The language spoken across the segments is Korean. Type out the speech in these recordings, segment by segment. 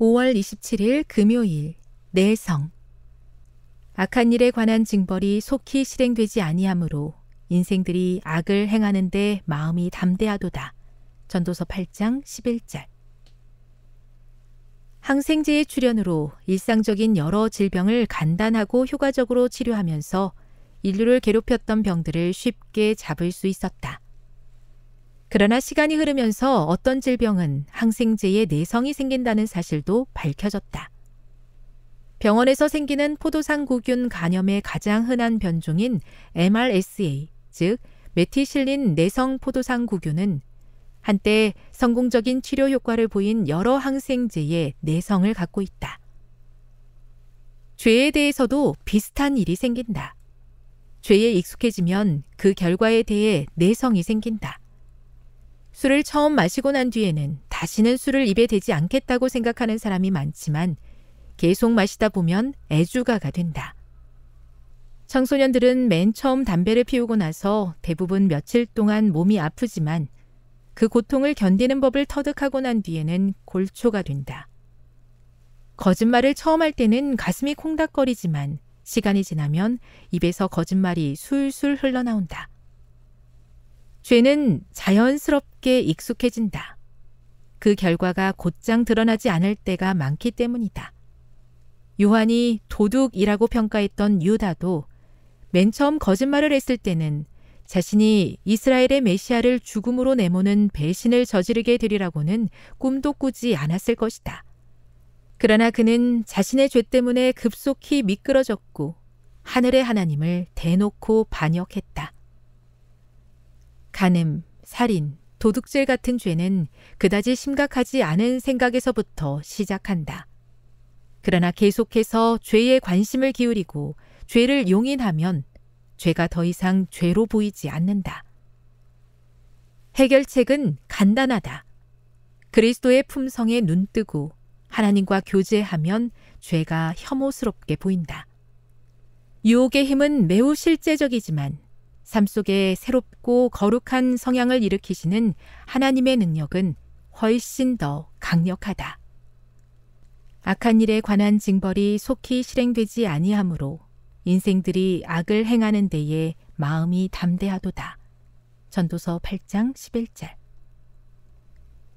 5월 27일 금요일 내성 악한 일에 관한 징벌이 속히 실행되지 아니하므로 인생들이 악을 행하는데 마음이 담대하도다. 전도서 8장 11절 항생제의 출현으로 일상적인 여러 질병을 간단하고 효과적으로 치료하면서 인류를 괴롭혔던 병들을 쉽게 잡을 수 있었다. 그러나 시간이 흐르면서 어떤 질병은 항생제에 내성이 생긴다는 사실도 밝혀졌다. 병원에서 생기는 포도상구균 간염의 가장 흔한 변종인 MRSA, 즉 메티실린 내성 포도상구균은 한때 성공적인 치료 효과를 보인 여러 항생제의 내성을 갖고 있다. 죄에 대해서도 비슷한 일이 생긴다. 죄에 익숙해지면 그 결과에 대해 내성이 생긴다. 술을 처음 마시고 난 뒤에는 다시는 술을 입에 대지 않겠다고 생각하는 사람이 많지만 계속 마시다 보면 애주가가 된다. 청소년들은 맨 처음 담배를 피우고 나서 대부분 며칠 동안 몸이 아프지만 그 고통을 견디는 법을 터득하고 난 뒤에는 골초가 된다. 거짓말을 처음 할 때는 가슴이 콩닥거리지만 시간이 지나면 입에서 거짓말이 술술 흘러나온다. 죄는 자연스럽게 익숙해진다. 그 결과가 곧장 드러나지 않을 때가 많기 때문이다. 요한이 도둑이라고 평가했던 유다도 맨 처음 거짓말을 했을 때는 자신이 이스라엘의 메시아를 죽음으로 내모는 배신을 저지르게 되리라고는 꿈도 꾸지 않았을 것이다. 그러나 그는 자신의 죄 때문에 급속히 미끄러졌고 하늘의 하나님을 대놓고 반역했다. 가늠, 살인, 도둑질 같은 죄는 그다지 심각하지 않은 생각에서부터 시작한다. 그러나 계속해서 죄에 관심을 기울이고 죄를 용인하면 죄가 더 이상 죄로 보이지 않는다. 해결책은 간단하다. 그리스도의 품성에 눈뜨고 하나님과 교제하면 죄가 혐오스럽게 보인다. 유혹의 힘은 매우 실제적이지만 삶 속에 새롭고 거룩한 성향을 일으키시는 하나님의 능력은 훨씬 더 강력하다. 악한 일에 관한 징벌이 속히 실행되지 아니하므로 인생들이 악을 행하는 데에 마음이 담대하도다. 전도서 8장 11절.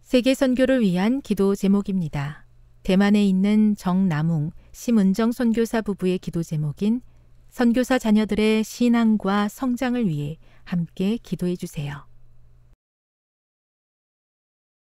세계 선교를 위한 기도 제목입니다. 대만에 있는 정남웅, 심은정 선교사 부부의 기도 제목인 선교사 자녀들의 신앙과 성장을 위해 함께 기도해 주세요.